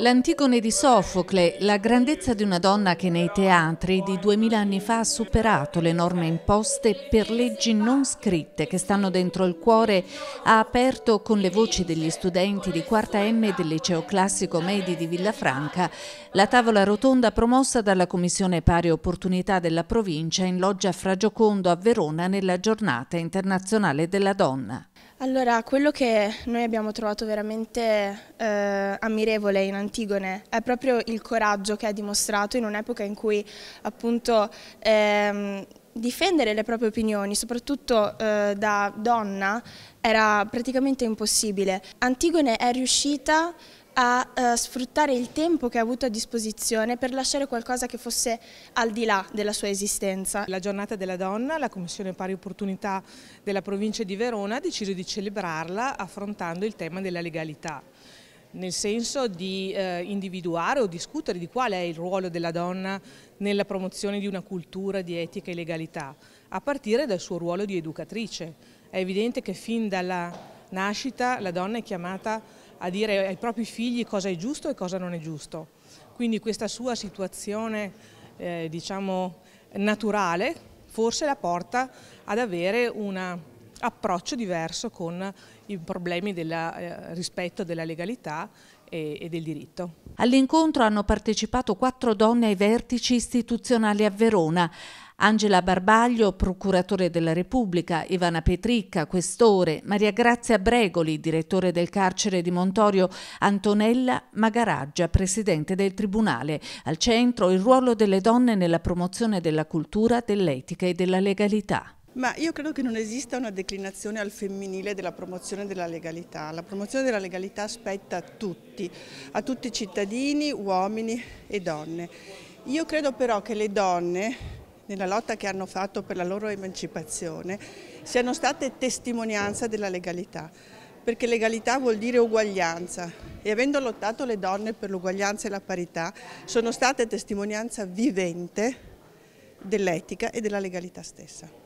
L'Antigone di Sofocle, la grandezza di una donna che nei teatri di duemila anni fa ha superato le norme imposte per leggi non scritte che stanno dentro il cuore, ha aperto con le voci degli studenti di quarta M del liceo classico Medi di Villafranca la tavola rotonda promossa dalla Commissione Pari Opportunità della provincia in loggia Fragiocondo a Verona nella giornata internazionale della donna. Allora, quello che noi abbiamo trovato veramente eh, ammirevole in Antigone è proprio il coraggio che ha dimostrato in un'epoca in cui appunto ehm, difendere le proprie opinioni, soprattutto eh, da donna, era praticamente impossibile. Antigone è riuscita a eh, sfruttare il tempo che ha avuto a disposizione per lasciare qualcosa che fosse al di là della sua esistenza. La giornata della donna, la Commissione Pari Opportunità della provincia di Verona ha deciso di celebrarla affrontando il tema della legalità nel senso di eh, individuare o discutere di qual è il ruolo della donna nella promozione di una cultura di etica e legalità, a partire dal suo ruolo di educatrice. È evidente che fin dalla nascita la donna è chiamata a dire ai propri figli cosa è giusto e cosa non è giusto. Quindi questa sua situazione eh, diciamo, naturale forse la porta ad avere un approccio diverso con i problemi del eh, rispetto della legalità e, e del diritto. All'incontro hanno partecipato quattro donne ai vertici istituzionali a Verona. Angela Barbaglio, procuratore della Repubblica, Ivana Petricca, questore, Maria Grazia Bregoli, direttore del carcere di Montorio, Antonella Magaraggia, presidente del Tribunale. Al centro il ruolo delle donne nella promozione della cultura, dell'etica e della legalità. Ma io credo che non esista una declinazione al femminile della promozione della legalità. La promozione della legalità spetta a tutti, a tutti i cittadini, uomini e donne. Io credo però che le donne nella lotta che hanno fatto per la loro emancipazione siano state testimonianza della legalità perché legalità vuol dire uguaglianza e avendo lottato le donne per l'uguaglianza e la parità sono state testimonianza vivente dell'etica e della legalità stessa.